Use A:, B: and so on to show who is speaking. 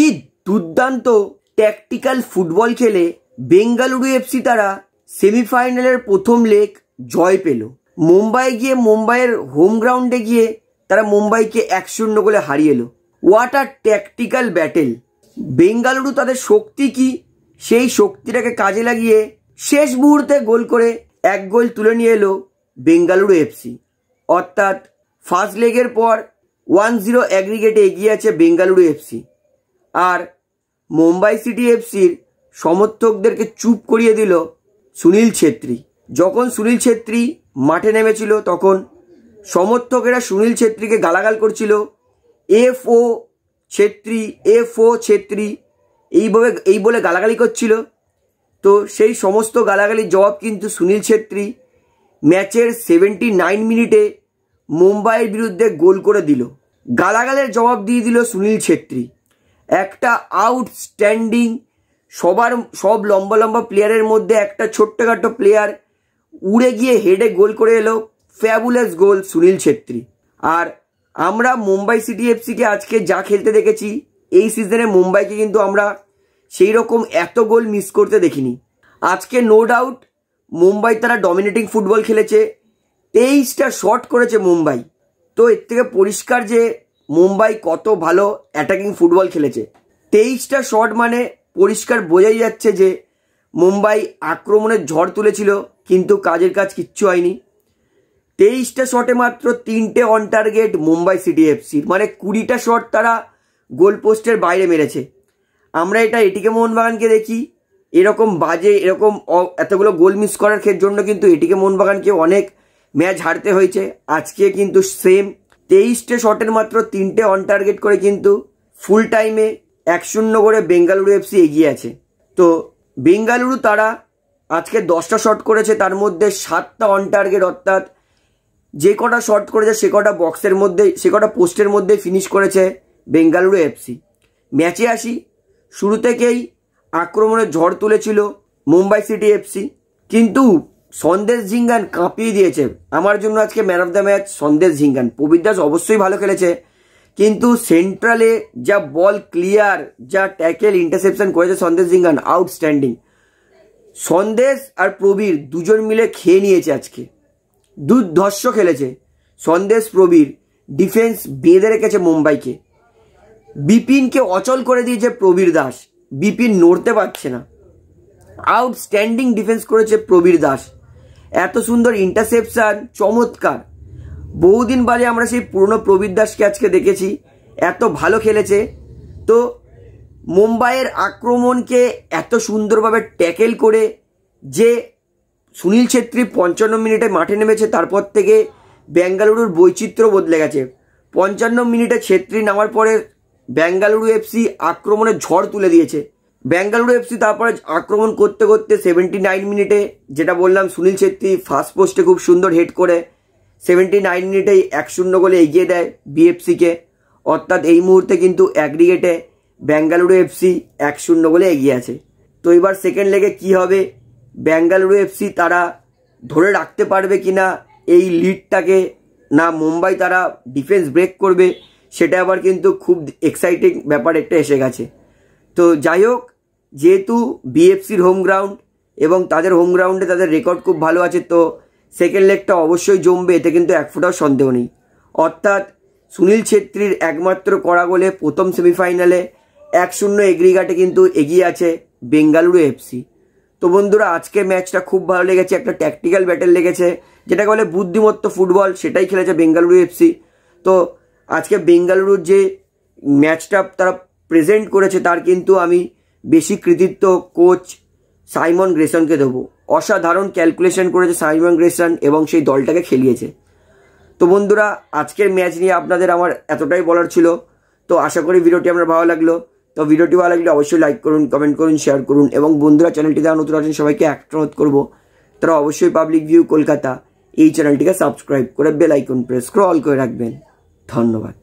A: কি দুর্দান্ত tactical football খেলে বেঙ্গালুরু এফসি তারা সেমিফাইনালের প্রথম লেগ জয় পেল মুম্বাই গিয়ে মুম্বাইয়ের হোম গ্রাউন্ডে গিয়ে তারা মুম্বাইকে এক শূন্য গোলে হারিয়ে এলো what a tactical battle Bengaluru তাদের শক্তি কি সেই শক্তিটাকে কাজে লাগিয়ে শেষ মুহূর্তে গোল করে এক গোল তুলে নিয়ে এলো বেঙ্গালুরু এফসি অর্থাৎ ফার্স্ট লেগের পর ওয়ান জিরো অ্যাগ্রিগেটে এগিয়ে আছে বেঙ্গালুরু এফসি আর মুম্বাই সিটি এফসির সমর্থকদেরকে চুপ করিয়ে দিল সুনীল ছেত্রী যখন সুনীল ছেত্রী মাঠে নেমেছিল তখন সমর্থকেরা সুনীল ছেত্রীকে গালাগাল করছিল F O Chhetri F O Chhetri এইভাবে এই বলে গালাগালি করছিল তো সেই সমস্ত গালাগালির জবাব কিন্তু সুনীল ছেত্রী ম্যাচের সেভেন্টি নাইন মিনিটে মুম্বাইয়ের বিরুদ্ধে গোল করে দিল গালাগালের জবাব দিয়ে দিল সুনীল ছেত্রী একটা আউটস্ট্যান্ডিং সবার সব লম্বা লম্বা প্লেয়ারের মধ্যে একটা ছোট্টখাটো প্লেয়ার উড়ে গিয়ে হেডে গোল করে এলো ফ্যাবুলাস গোল সুনীল ছেত্রী আর আমরা মুম্বাই সিটি এফসিকে আজকে যা খেলতে দেখেছি এই সিজনে মুম্বাইকে কিন্তু আমরা সেই রকম এত গোল মিস করতে দেখিনি আজকে নো ডাউট মুম্বাই তারা ডমিনেটিং ফুটবল খেলেছে তেইশটা শট করেছে মুম্বাই তো এর থেকে পরিষ্কার যে মুম্বাই কত ভালো অ্যাটাকিং ফুটবল খেলেছে তেইশটা শট মানে পরিষ্কার বোঝাই যাচ্ছে যে মুম্বাই আক্রমণের ঝড় তুলেছিল কিন্তু কাজের কাজ কিচ্ছু হয়নি তেইশটা শটে মাত্র তিনটে অন টার্গেট মুম্বাই সিটি এফসির মানে কুড়িটা শট তারা গোল পোস্টের বাইরে মেরেছে আমরা এটা এটিকে মোহনবাগানকে দেখি এরকম বাজে এরকম এতগুলো গোল মিস করার জন্য কিন্তু এটিকে মোহনবাগানকে অনেক ম্যাচ হারতে হয়েছে আজকে কিন্তু সেম তেইশটে শটের মাত্র তিনটে অন টার্গেট করে কিন্তু ফুল টাইমে এক শূন্য করে বেঙ্গালুরু এফসি এগিয়ে আছে তো বেঙ্গালুরু তারা আজকে দশটা শট করেছে তার মধ্যে সাতটা অন টার্গেট অর্থাৎ যে কটা শট করেছে সে কটা বক্সের মধ্যে সে কটা পোস্টের মধ্যে ফিনিশ করেছে বেঙ্গালুরু এফসি ম্যাচে আসি শুরু থেকেই আক্রমণের ঝড় তুলেছিল মুম্বাই সিটি এফসি কিন্তু সন্দেশ ঝিঙ্গান কাঁপিয়ে দিয়েছে আমার জন্য আজকে man of the match Sandesh Jhingan Prabir Das অবশ্যই ভালো খেলেছে কিন্তু সেন্ট্রালে যা বল ক্লিয়ার যা ট্যাকেল ইন্টারসেপশন করেছে সন্দেশ ঝিঙ্গান আউটস্ট্যান্ডিং সন্দেশ আর প্রবীর দুজন মিলে খেয়ে নিয়েছে আজকে দুর্ধর্ষ খেলেছে সন্দেশ প্রবীর ডিফেন্স বেঁধে রেখেছে মুম্বাইকে বিপিনকে অচল করে দিয়েছে প্রবীর দাস বিপিন নড়তে পারছে না আউটস্ট্যান্ডিং ডিফেন্স করেছে প্রবীর দাস এত সুন্দর ইন্টারসেপশান চমৎকার বহুদিন বাদে আমরা সেই পুরনো প্রবীর দাসকে আজকে দেখেছি এত ভালো খেলেছে তো মুম্বাইয়ের আক্রমণকে এত সুন্দরভাবে ট্যাকেল করে যে সুনীল ছেত্রী পঞ্চান্ন মিনিটে মাঠে নেমেছে তারপর থেকে বেঙ্গালুরুর বৈচিত্র্য বদলে গেছে পঞ্চান্ন মিনিটে ছেত্রী নামার পরে বেঙ্গালুরু এফসি আক্রমণের ঝড় তুলে দিয়েছে ব্যাঙ্গালুরু এফসি তারপরে আক্রমণ করতে করতে সেভেন্টি নাইন মিনিটে যেটা বললাম সুনীল ছেত্রী ফার্স্ট পোস্টে খুব সুন্দর হেড করে সেভেন্টি নাইন মিনিটেই এক শূন্য গোলে এগিয়ে দেয় বিএফসিকে অর্থাৎ এই মুহূর্তে কিন্তু অ্যাগ্রিগেটে ব্যাঙ্গালুরু এফসি এক শূন্য গোলে এগিয়ে আছে তো এবার সেকেন্ড লেগে কি হবে ব্যাঙ্গালুরু এফসি তারা ধরে রাখতে পারবে কি না এই লিডটাকে না মুম্বাই তারা ডিফেন্স ব্রেক করবে সেটা আবার কিন্তু খুব এক্সাইটিং ব্যাপার একটা এসে গেছে তো যাই হোক যেহেতু বিএফসির হোম গ্রাউন্ড এবং তাদের হোম গ্রাউন্ডে তাদের রেকর্ড খুব ভালো আছে তো সেকেন্ড লেগটা অবশ্যই জমবে এতে কিন্তু এক ফোটাও সন্দেহ নেই অর্থাৎ সুনীল ছেত্রীর একমাত্র করা গোলে প্রথম সেমিফাইনালে এক শূন্য এগ্রিগাটে কিন্তু এগিয়ে আছে বেঙ্গালুরু এফসি তো বন্ধুরা আজকে ম্যাচটা খুব ভালো লেগেছে একটা ট্যাকটিক্যাল ব্যাটেল লেগেছে যেটাকে বলে বুদ্ধিমত্ত ফুটবল সেটাই খেলেছে বেঙ্গালুরু এফসি তো আজকে বেঙ্গালুরুর যে ম্যাচটা তারা প্রেজেন্ট করেছে তার কিন্তু আমি বেশি কৃতিত্ব কোচ সাইমন গ্রেসনকে দেবো অসাধারণ ক্যালকুলেশন করেছে সাইমন গ্রেসন এবং সেই দলটাকে খেলিয়েছে তো বন্ধুরা আজকের ম্যাচ নিয়ে আপনাদের আমার এতটাই বলার ছিল তো আশা করি ভিডিওটি আমার ভালো লাগলো তো ভিডিওটি ভালো লাগলে অবশ্যই লাইক করুন কমেন্ট করুন শেয়ার করুন এবং বন্ধুরা চ্যানেলটি দেওয়া নতুন আছেন সবাইকে একটা অনুরোধ করবো তারা অবশ্যই পাবলিক ভিউ কলকাতা এই চ্যানেলটিকে সাবস্ক্রাইব করে বেল প্রেস স্ক্রল অল করে রাখবেন ধন্যবাদ